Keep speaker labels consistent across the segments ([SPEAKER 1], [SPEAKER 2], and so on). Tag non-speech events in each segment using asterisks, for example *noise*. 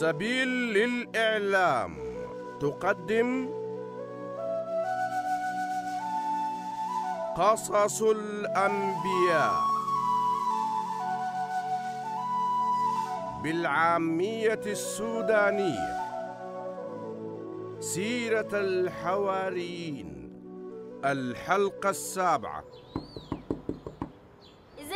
[SPEAKER 1] سبيل للإعلام تقدم قصص الأنبياء بالعامية السودانية سيرة الحواريين الحلقة السابعة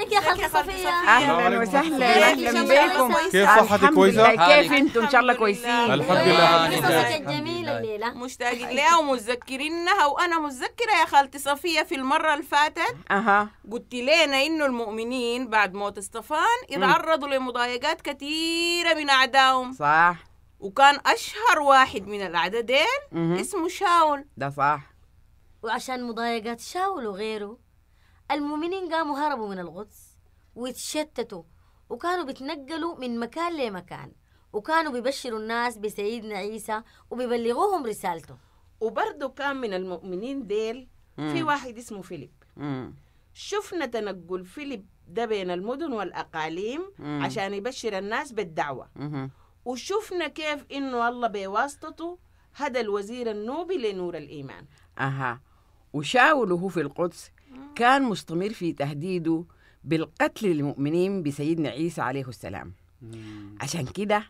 [SPEAKER 2] ازيك يا خالتي صفية أهلا وسهلا أهلا بكم كيف صحتك كويسة؟ كيف أنتم إن شاء الله كويسين الحمد لله صوتك الجميلة طيب. الليلة مشتاقين لها ومتذكرينها وأنا متذكرة يا خالتي صفية في المرة اللي فاتت أها قلت لنا إنه المؤمنين بعد موت استفان يتعرضوا لمضايقات كثيرة من أعدائهم صح وكان أشهر واحد من الأعدادين اسمه شاول ده صح وعشان مضايقات شاول وغيره المؤمنين قاموا هربوا من القدس وتشتتوا وكانوا بيتنقلوا من مكان لمكان وكانوا بيبشروا الناس بسيدنا عيسى وبيبلغوهم رسالته وبرضه كان من المؤمنين ديل في واحد اسمه فيليب شفنا تنقل فيليب ده بين المدن والأقاليم مم. عشان يبشر الناس بالدعوة مم. وشفنا كيف إنه الله بواسطته هدى الوزير النوبي لنور الإيمان أها وشاوله في القدس كان مستمر في تهديده بالقتل للمؤمنين بسيدنا عيسى عليه السلام عشان كده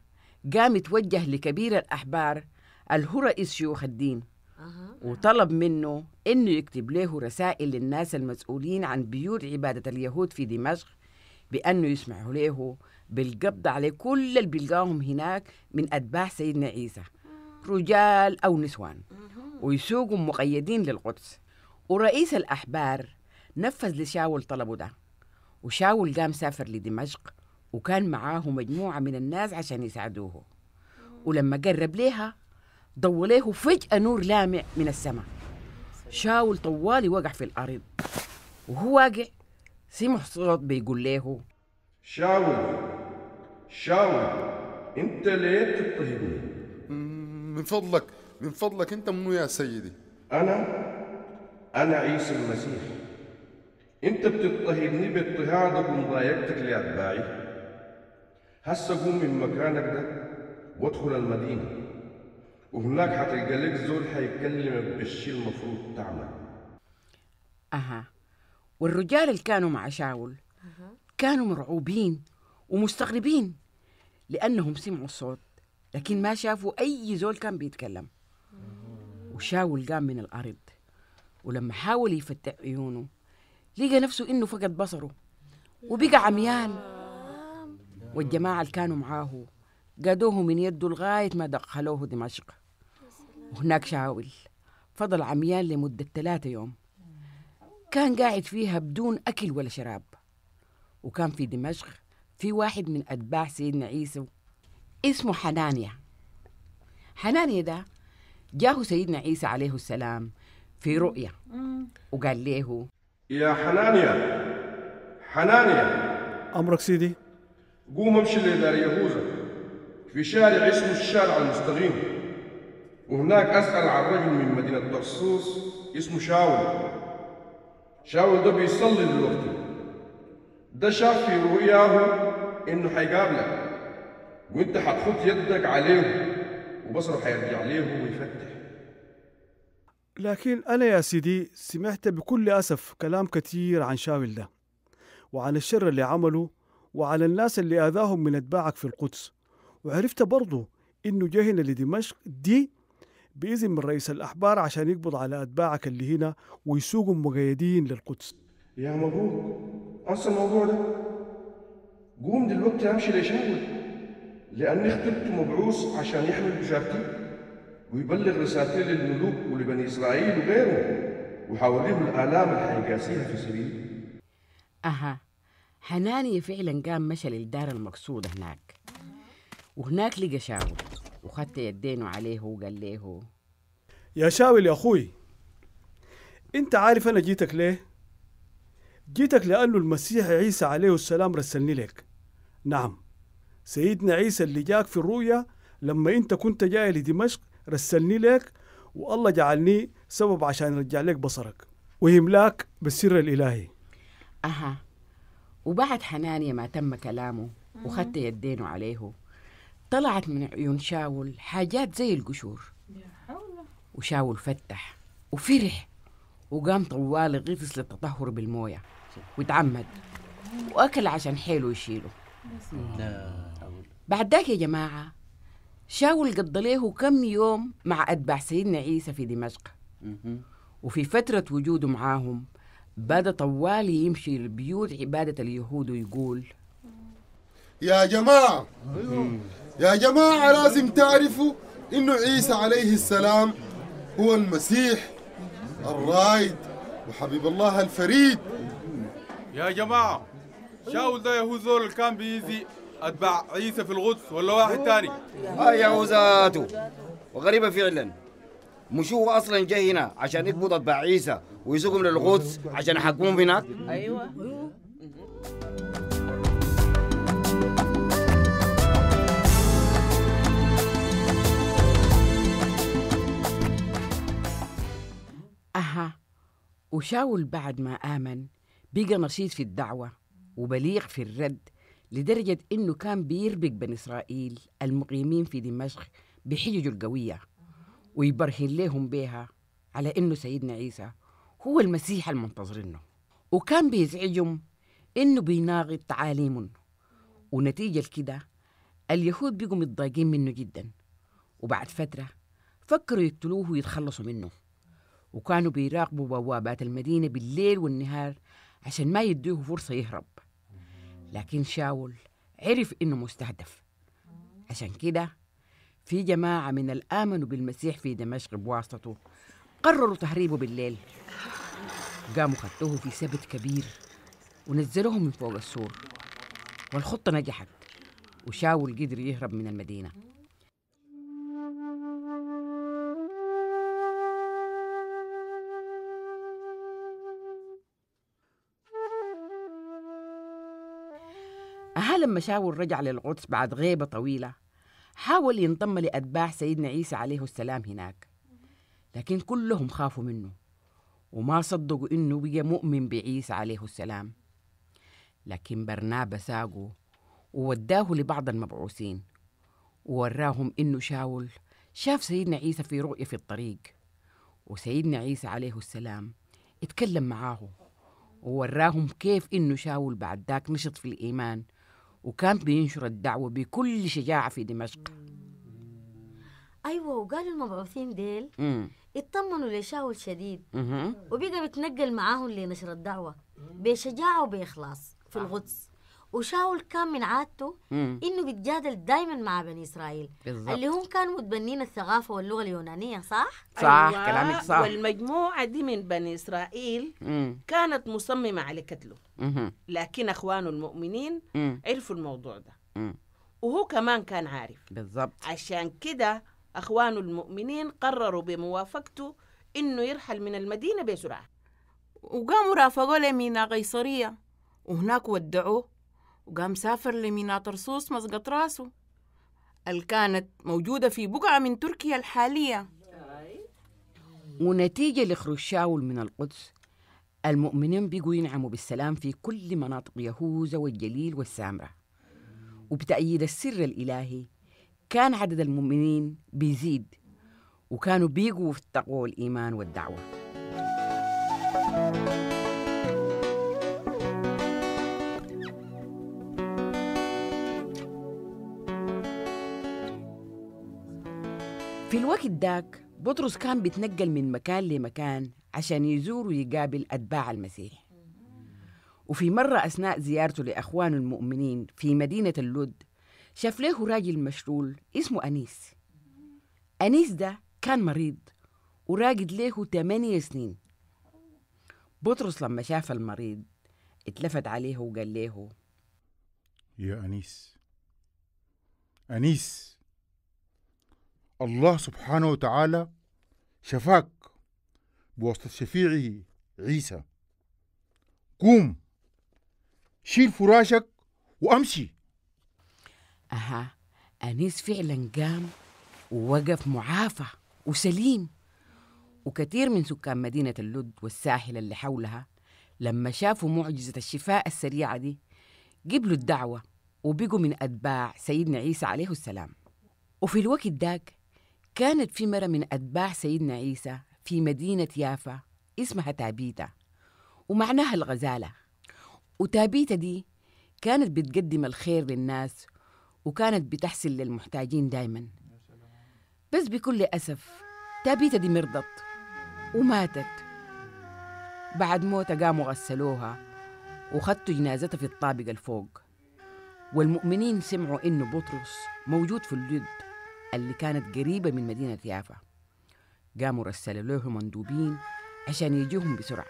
[SPEAKER 2] قام يتوجه لكبير الأحبار اللي هو رئيس شيوخ الدين وطلب منه إنه يكتب له رسائل للناس المسؤولين عن بيوت عبادة اليهود في دمشق بأنه يسمع له بالقبض على كل اللي بيلقاهم هناك من أتباع سيدنا عيسى رجال أو نسوان ويسوقوا مقيدين للقدس ورئيس الأحبار نفذ لشاول طلبه ده وشاول قام سافر لدمشق وكان معاه مجموعة من الناس عشان يساعدوه ولما قرب ليها ضوليه فجأة نور لامع من السماء شاول طوالي وقع في الأرض وهو واقع سمع صوت بيقول له
[SPEAKER 1] شاول شاول انت ليه تضطهدني من فضلك من فضلك انت منو يا سيدي انا أنا عيسى المسيح أنت بتضطهدني باضطهادك ومضايقتك لأتباعي هسه قوم من مكانك ده وادخل المدينة وهناك حتلقى لك زول حيكلمك بالشي المفروض تعمل
[SPEAKER 2] أها والرجال اللي كانوا مع شاول كانوا مرعوبين ومستغربين لأنهم سمعوا الصوت لكن ما شافوا أي زول كان بيتكلم وشاول قام من الأرض ولما حاول يفتح عيونه لقى نفسه انه فقد بصره وبقى عميان والجماعة اللي كانوا معاه قادوه من يده لغاية ما دخلوه دمشق وهناك شاول فضل عميان لمدة ثلاثة يوم كان قاعد فيها بدون أكل ولا شراب وكان في دمشق في واحد من أتباع سيدنا عيسى اسمه حنانيا حنانيا ده جاه سيدنا عيسى عليه السلام في رؤية وقال له
[SPEAKER 1] يا حنانيا حنانيا أمرك سيدي قوم امشي لدار يهوذا في شارع اسمه الشارع المستقيم وهناك أسأل عن رجل من مدينة طرسوس اسمه شاول شاول ده بيصلي دلوقتي ده شاف في رؤياه إنه حيقابلك وإنت حتحط يدك عليه وبصره حيرجع ليه ويفتح لكن أنا يا سيدي سمعت بكل أسف كلام كثير عن شاول ده وعن الشر اللي عمله وعلى الناس اللي آذاهم من أتباعك في القدس وعرفت برضه إنه جه هنا لدمشق دي بإذن من رئيس الأحبار عشان يقبض على أتباعك اللي هنا ويسوقهم مقيدين للقدس يا مبروك أصل الموضوع ده قوم دلوقتي أمشي لشاول لأني اخترت مبعوث عشان يحمل بشارتي ويبلغ رسالته للملوك ولبني إسرائيل وغيره وحواليهم الآلام اللي حيقاسيها في سبيل
[SPEAKER 2] أها حنانية فعلا قام مشى للدار المقصودة هناك وهناك لقى شاول وخدت يدينه عليه وقال له
[SPEAKER 1] يا شاول يا أخوي أنت عارف أنا جيتك ليه؟ جيتك لأنه المسيح عيسى عليه السلام رسلني لك نعم سيدنا عيسى اللي جاك في الرؤيا لما أنت كنت جاي لدمشق رسلني لك والله جعلني سبب عشان يرجع لك بصرك ويملاك بالسر الإلهي
[SPEAKER 2] أها وبعد حنانيا ما تم كلامه وخدت يدينه عليه طلعت من عيون شاول حاجات زي القشور وشاول فتح وفرح وقام طوال غطس للتطهر بالمويه وتعمد واكل عشان حيله يشيله بعد ذاك يا جماعه شاول قضى له كم يوم مع أتباع سيدنا عيسى في دمشق وفي فترة وجوده معاهم بدا طوالي يمشي لبيوت عبادة اليهود ويقول
[SPEAKER 1] يا جماعة يا جماعة لازم تعرفوا إنه عيسى عليه السلام هو المسيح الرائد وحبيب الله الفريد يا جماعة شاول ده يهوذول كان بيزي اتباع عيسى في القدس ولا واحد تاني هاي عوزاته وغريبه فعلا مش هو اصلا جاي هنا عشان يقبض اتباع عيسى ويسوقهم للقدس عشان يحكمهم هناك ايوه
[SPEAKER 2] أها وشاول بعد ما آمن بقى نشيط في الدعوة وبليغ في الرد لدرجة إنه كان بيربك بني إسرائيل المقيمين في دمشق بحججه القوية ويبرهن لهم بها على إنه سيدنا عيسى هو المسيح المنتظرينه وكان بيزعجهم إنه بيناقض تعاليمهم ونتيجة لكده اليهود بقوا متضايقين منه جدا وبعد فترة فكروا يقتلوه ويتخلصوا منه وكانوا بيراقبوا بوابات المدينة بالليل والنهار عشان ما يدوه فرصة يهرب لكن شاول عرف إنه مستهدف عشان كده في جماعة من الآمنوا بالمسيح في دمشق بواسطته قرروا تهريبه بالليل قاموا خدوه في سبت كبير ونزلوه من فوق السور والخطة نجحت وشاول قدر يهرب من المدينة لما شاول رجع للقدس بعد غيبة طويلة حاول ينضم لأتباع سيدنا عيسى عليه السلام هناك لكن كلهم خافوا منه وما صدقوا إنه بقى مؤمن بعيسى عليه السلام لكن برنابا ساقه ووداه لبعض المبعوثين ووراهم إنه شاول شاف سيدنا عيسى في رؤية في الطريق وسيدنا عيسى عليه السلام اتكلم معاه ووراهم كيف إنه شاول بعد ذاك نشط في الإيمان وكان بينشر الدعوة بكل شجاعة في دمشق أيوة وقالوا المبعوثين ديل مم. اطمنوا لشاول شديد مم. وبقى بيتنقل معاهم لنشر الدعوة بشجاعة وبإخلاص في آه. القدس وشاول كان من عادته انه بيتجادل دائما مع بني اسرائيل بالزبط. اللي هم كانوا متبنين الثقافه واللغه اليونانيه صح صح أيوة. كلامك صح والمجموعه دي من بني اسرائيل مم. كانت مصممه على قتله لكن اخوانه المؤمنين مم. عرفوا الموضوع ده مم. وهو كمان كان عارف بالظبط عشان كده اخوانه المؤمنين قرروا بموافقته انه يرحل من المدينه بسرعه وقاموا رافقوه لميناء قيصريه وهناك ودعوه وقام سافر لمينا طرسوس مسقط راسه اللي كانت موجودة في بقعة من تركيا الحالية ونتيجة لخروج شاول من القدس المؤمنين بيقوا ينعموا بالسلام في كل مناطق يهوذا والجليل والسامرة وبتأييد السر الإلهي كان عدد المؤمنين بيزيد وكانوا بيقوا في التقوى والإيمان والدعوة في الوقت داك بطرس كان بيتنقل من مكان لمكان عشان يزور ويقابل أتباع المسيح وفي مرة أثناء زيارته لأخوانه المؤمنين في مدينة اللد شاف له راجل مشلول اسمه أنيس أنيس ده كان مريض وراقد له ثمانية سنين بطرس لما شاف المريض اتلفت عليه وقال له
[SPEAKER 1] يا أنيس أنيس الله سبحانه وتعالى شفاك بواسطة شفيعه عيسى قوم شيل فراشك وأمشي
[SPEAKER 2] أها أنيس فعلا قام ووقف معافى وسليم وكثير من سكان مدينة اللد والساحل اللي حولها لما شافوا معجزة الشفاء السريعة دي قبلوا الدعوة وبقوا من أتباع سيدنا عيسى عليه السلام وفي الوقت داك كانت في مرة من أتباع سيدنا عيسى في مدينة يافا اسمها تابيتا ومعناها الغزالة وتابيتا دي كانت بتقدم الخير للناس وكانت بتحسن للمحتاجين دايما بس بكل أسف تابيتا دي مرضت وماتت بعد موتها قاموا غسلوها وخدتوا جنازتها في الطابق الفوق والمؤمنين سمعوا إنه بطرس موجود في الجد اللي كانت قريبة من مدينة يافا قاموا رسلوا له مندوبين عشان يجوهم بسرعة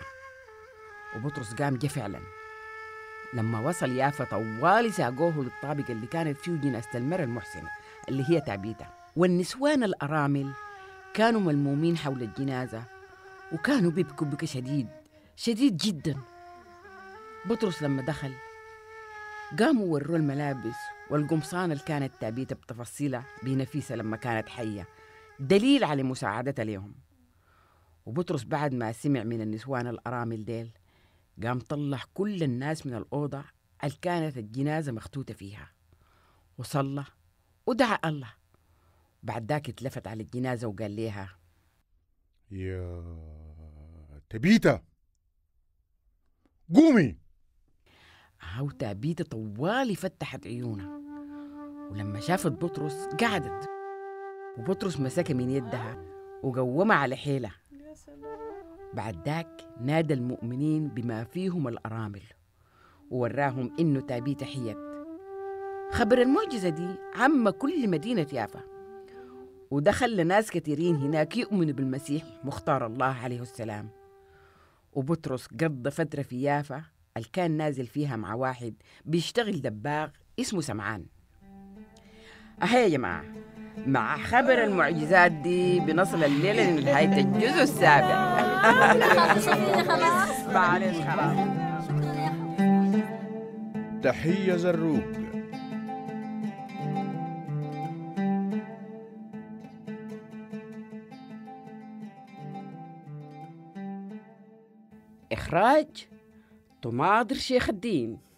[SPEAKER 2] وبطرس قام جه فعلا لما وصل يافا طوال ساقوه للطابق اللي كانت فيه جنازة المرأة المحسنة اللي هي تعبيتة والنسوان الأرامل كانوا ملمومين حول الجنازة وكانوا بيبكوا بكى شديد شديد جدا بطرس لما دخل قاموا وروه الملابس والقمصان اللي كانت تابيته بتفاصيلها بنفيسة لما كانت حية دليل على مساعدتها ليهم وبطرس بعد ما سمع من النسوان الأرامل ديل قام طلع كل الناس من الأوضة اللي كانت الجنازة مختوتة فيها وصلى ودعا الله بعد ذاك اتلفت على الجنازة وقال ليها
[SPEAKER 1] يا تبيتا
[SPEAKER 2] قومي هاو تابيت طوالي فتحت عيونها ولما شافت بطرس قعدت وبطرس مسكها من يدها وقومها على حيلها بعد ذاك نادى المؤمنين بما فيهم الأرامل ووراهم إنه تابيت حيت خبر المعجزة دي عم كل مدينة يافا ودخل لناس كثيرين هناك يؤمنوا بالمسيح مختار الله عليه السلام وبطرس قضى فترة في يافا اللي كان نازل فيها مع واحد بيشتغل دباغ اسمه سمعان أهي يا جماعة مع خبر المعجزات دي بنصل
[SPEAKER 1] الليلة لنهاية الجزء السابع *laughs* معلش خلاص تحية زروق
[SPEAKER 2] إخراج طماطر شي خدين